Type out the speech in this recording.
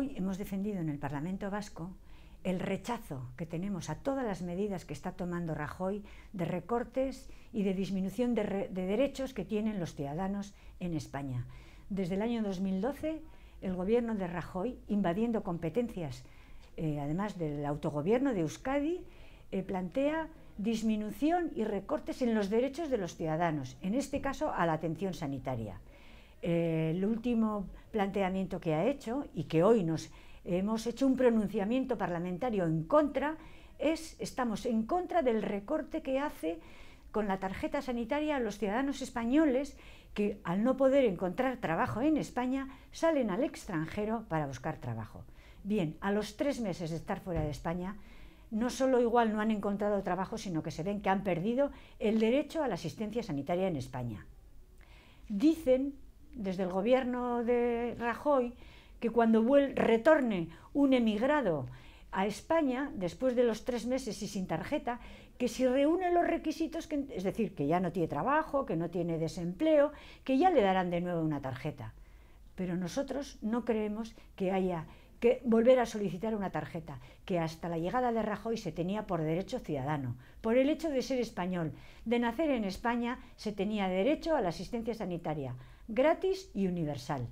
Hoy hemos defendido en el Parlamento Vasco el rechazo que tenemos a todas las medidas que está tomando Rajoy de recortes y de disminución de, derechos que tienen los ciudadanos en España. Desde el año 2012, el gobierno de Rajoy, invadiendo competencias, eh, además del autogobierno de Euskadi, eh, plantea disminución y recortes en los derechos de los ciudadanos, en este caso a la atención sanitaria. Eh, el último planteamiento que ha hecho y que hoy nos hemos hecho un pronunciamiento parlamentario en contra es estamos en contra del recorte que hace con la tarjeta sanitaria a los ciudadanos españoles que al no poder encontrar trabajo en España salen al extranjero para buscar trabajo. Bien, a los tres meses de estar fuera de España, no solo igual no han encontrado trabajo, sino que se ven que han perdido el derecho a la asistencia sanitaria en España. Dicen desde el gobierno de Rajoy que cuando retorne un emigrado a España, después de los tres meses y sin tarjeta, que si reúne los requisitos, es decir, que ya no tiene trabajo, que no tiene desempleo, que ya le darán de nuevo una tarjeta. Pero nosotros no creemos que haya que volver a solicitar una tarjeta, que hasta la llegada de Rajoy se tenía por derecho ciudadano. Por el hecho de ser español, de nacer en España, se tenía derecho a la asistencia sanitaria, gratis y universal.